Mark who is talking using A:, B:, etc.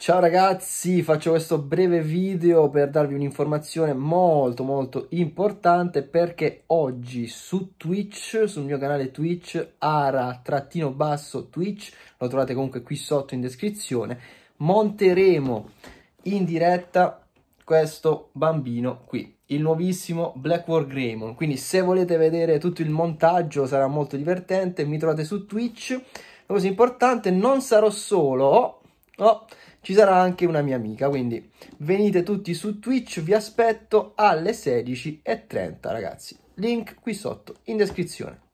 A: Ciao ragazzi, faccio questo breve video per darvi un'informazione molto molto importante perché oggi su Twitch, sul mio canale Twitch, ara-twitch, lo trovate comunque qui sotto in descrizione, monteremo in diretta questo bambino qui, il nuovissimo Black War Greymon. Quindi se volete vedere tutto il montaggio sarà molto divertente, mi trovate su Twitch. La cosa importante, non sarò solo, Oh, ci sarà anche una mia amica, quindi venite tutti su Twitch, vi aspetto alle 16.30 ragazzi. Link qui sotto in descrizione.